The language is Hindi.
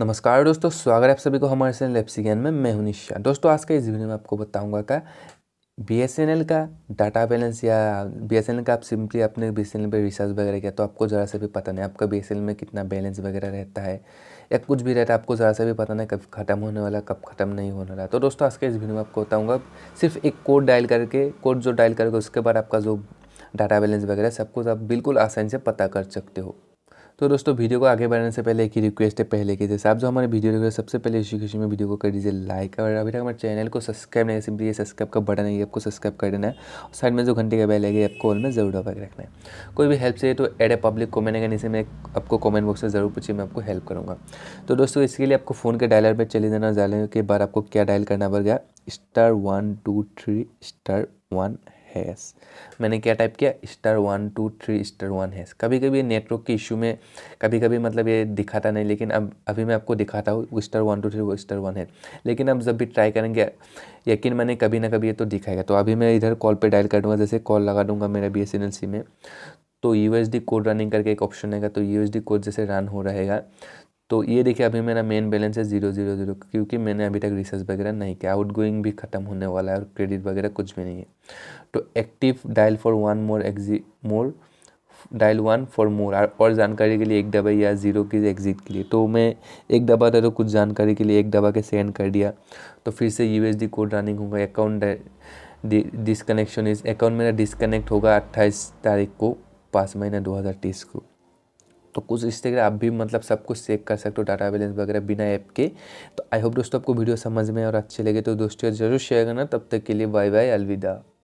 नमस्कार दोस्तों स्वागत है आप सभी को हमारे चैनल एफ सी में मैं हूं निशा दोस्तों आज का इस वीडियो में आपको बताऊंगा का बी का डाटा बैलेंस या बी का आप सिंपली अपने बी पे रिसर्च वगैरह किया तो आपको ज़रा से भी पता नहीं आपका बी में कितना बैलेंस वगैरह रहता है या कुछ भी रहता है आपको ज़रा से भी पता नहीं कब खत्म होने वाला कब खत्म नहीं होने वाला तो दोस्तों आज के इस वीडियो में आपको बताऊँगा सिर्फ एक कोड डायल करके कोड जो डायल करके उसके बाद आपका जो डाटा बैलेंस वगैरह सब कुछ आप बिल्कुल आसानी से पता कर सकते हो तो दोस्तों वीडियो को आगे बढ़ाने से पहले एक ही रिक्वेस्ट है पहले के जैसे आप जो हमारे वीडियो रिक्वेस्ट सबसे पहले खुशी में वीडियो को कर दीजिए लाइक और अभी तक हमारे चैनल को सब्सक्राइब नहीं सिंपली ये सब्सक्राइब का बटन है आपको सब्सक्राइब कर देना है और साइड में जो घंटे का बैल है आपको ऑल में जरूर दबा रखना है कोई भी हेल्प चाहिए तो एड ए पब्लिक कॉमेंट है नीचे मैं आपको कॉमेंट बॉक्स में ज़रूर पूछिए मैं आपको हेल्प करूँगा तो दोस्तों इसके लिए आपको फ़ोन के डायलर पर चले जाना डायलर के बाद आपको क्या डायल करना पड़ गया star one two three star one hash मैंने क्या टाइप किया star one two three star one hash कभी कभी नेटवर्क के इशू में कभी कभी मतलब ये दिखाता नहीं लेकिन अब अभी मैं आपको दिखाता हूँ स्टार वन टू थ्री वो स्टार वन है लेकिन अब जब भी ट्राई करेंगे यकीन मैंने कभी ना कभी ये तो दिखाएगा तो अभी मैं इधर कॉल पर डायल कर दूँगा जैसे कॉल लगा दूँगा मेरा बी सी में तो यू कोड रनिंग करके एक ऑप्शन रहेगा तो यू कोड जैसे रन हो रहेगा तो ये देखिए अभी मेरा मेन बैलेंस है जीरो जीरो जीरो क्योंकि मैंने अभी तक रिसर्च वगैरह नहीं किया आउट गोइंग भी खत्म होने वाला है और क्रेडिट वगैरह कुछ भी नहीं है तो active dial for one more exit more dial one for more और जानकारी के लिए एक दबा या ज़ीरो की एग्जिट के लिए तो मैं एक दबा था तो कुछ जानकारी के लिए एक दबा के सेंड कर दिया तो फिर से यू कोड रनिंग होगा अकाउंट डिसकनेक्शन इज अकाउंट मेरा डिसकनेक्ट होगा अट्ठाईस तारीख को पाँच महीना दो हज़ार तेईस को तो कुछ इस तरह आप भी मतलब सब कुछ चेक कर सकते हो डाटा बैलेंस वगैरह बिना ऐप के तो आई होप दोस्तों आपको वीडियो समझ में और अच्छे लगे तो दोस्तों जरूर शेयर करना तब तक के लिए बाय बाय अलविदा